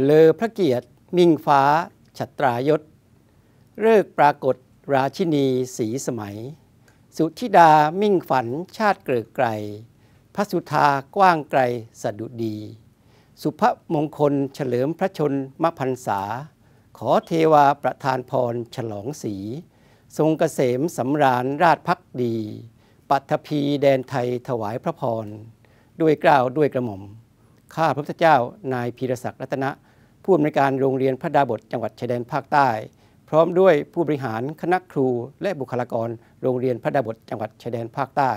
เลอพระเกียรติ มิ่งฟ้าฉัตรายศเลิกปรากฏราชินีสีสมัย สุธิดามิ่งฝันชาติเกลดไกล พระสุธากว้างไกล สดุดี สุภมงคลเฉลิมพระชนมพันษา ขอเทวาประธานพร ฉลองสี ทรงกเกษมสำราญราชพักดี ปัทภีแดนไทยถวายพระพร ด้วยกล่าวด้วยกระหม่อมข้าพระพุทธเจ้า นายพีรศักดิ์รัตนะผู้อำนวยการโรงเรียนพระดาบทจังหวัดชายแดนภาคใต้ พร้อมด้วยผู้บริหารคณะครูและบุคลากรโรงเรียนพระดาบทจังหวัดชายแดนภาคใต้